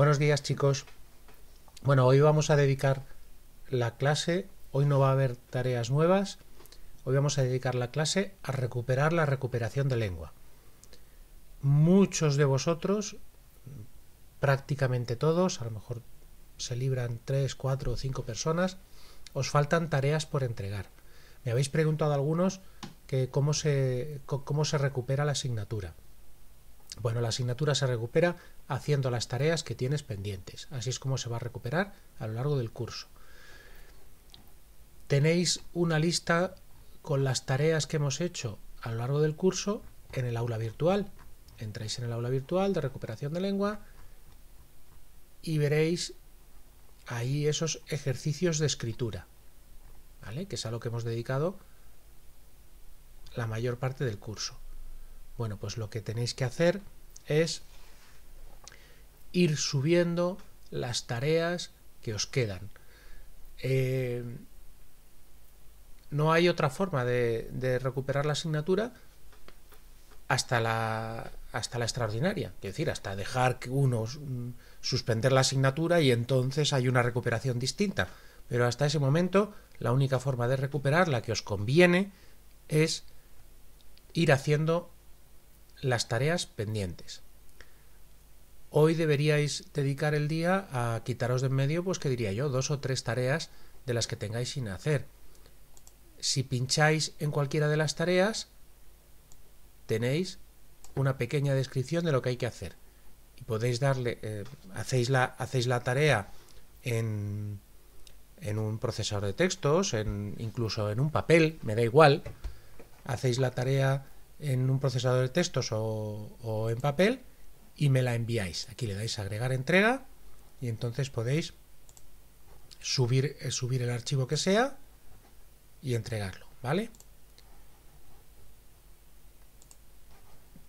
Buenos días chicos. Bueno, hoy vamos a dedicar la clase, hoy no va a haber tareas nuevas, hoy vamos a dedicar la clase a recuperar la recuperación de lengua. Muchos de vosotros, prácticamente todos, a lo mejor se libran tres, cuatro o cinco personas, os faltan tareas por entregar. Me habéis preguntado algunos que cómo se, cómo se recupera la asignatura. Bueno, la asignatura se recupera haciendo las tareas que tienes pendientes. Así es como se va a recuperar a lo largo del curso. Tenéis una lista con las tareas que hemos hecho a lo largo del curso en el aula virtual. Entráis en el aula virtual de recuperación de lengua y veréis ahí esos ejercicios de escritura, que es a lo que hemos dedicado la mayor parte del curso. Bueno, pues lo que tenéis que hacer es ir subiendo las tareas que os quedan. Eh, no hay otra forma de, recuperar la asignatura hasta la, hasta la extraordinaria, es decir, hasta dejar que uno mm, suspender la asignatura y entonces hay una recuperación distinta. Pero hasta ese momento la única forma de recuperar, la que os conviene, es ir haciendo las tareas pendientes. Hoy deberíais dedicar el día a quitaros de en medio, pues que diría yo, dos o tres tareas de las que tengáis sin hacer. Si pincháis en cualquiera de las tareas, tenéis una pequeña descripción de lo que hay que hacer. Y podéis darle, eh, hacéis, la, hacéis la tarea en, en un procesador de textos, incluso en un papel, me da igual. Hacéis la tarea en un procesador de textos o, en papel y me la enviáis. Aquí le dais a agregar entrega y entonces podéis subir, eh, subir el archivo que sea y entregarlo, ¿vale?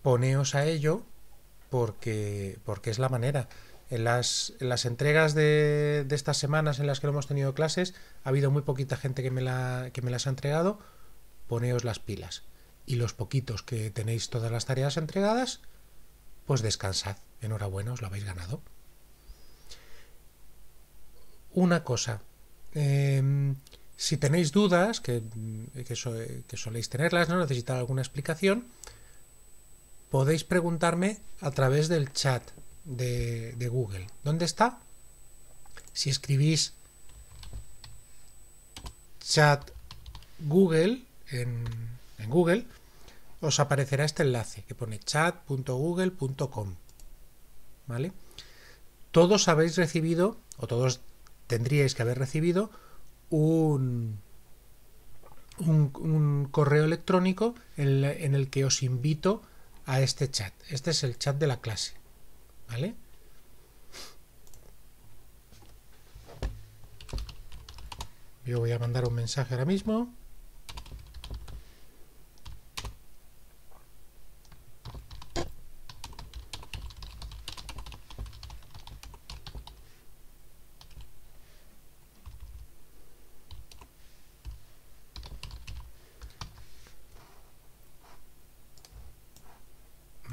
Poneos a ello porque, porque es la manera. En las, entregas de, estas semanas en las que no hemos tenido clases, ha habido muy poquita gente que me, la, que me las ha entregado. Poneos las pilas y los poquitos que tenéis todas las tareas entregadas, pues descansad. Enhorabuena, os lo habéis ganado. Una cosa, em, si tenéis dudas, que, soléis tenerlas, no necesitar alguna explicación, podéis preguntarme a través del chat de Google. ¿Dónde está? Si escribís chat Google en, en Google, os aparecerá este enlace que pone chat.google.com. ¿Vale? Todos habéis recibido, o todos tendríais que haber recibido, un, un, correo electrónico en, en el que os invito a este chat. Este es el chat de la clase. ¿Vale? Yo voy a mandar un mensaje ahora mismo.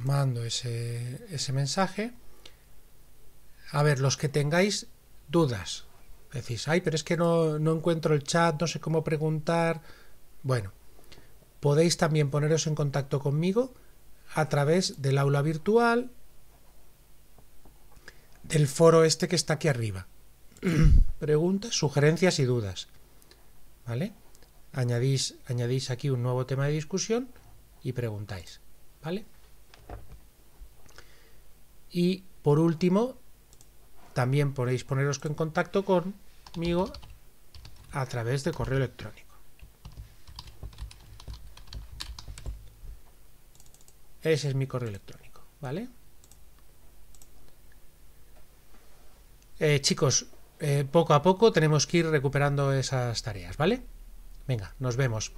mando ese, mensaje. A ver, los que tengáis dudas, decís, ay, pero es que no, encuentro el chat, no sé cómo preguntar. Bueno, podéis también poneros en contacto conmigo a través del aula virtual del foro este que está aquí arriba. Preguntas, sugerencias y dudas. ¿Vale? Añadís, añadís aquí un nuevo tema de discusión y preguntáis. ¿Vale? Y por último, también podéis poneros en contacto conmigo a través de correo electrónico. Ese es mi correo electrónico, ¿vale? Eh, chicos, eh, poco a poco tenemos que ir recuperando esas tareas, ¿vale? Venga, nos vemos.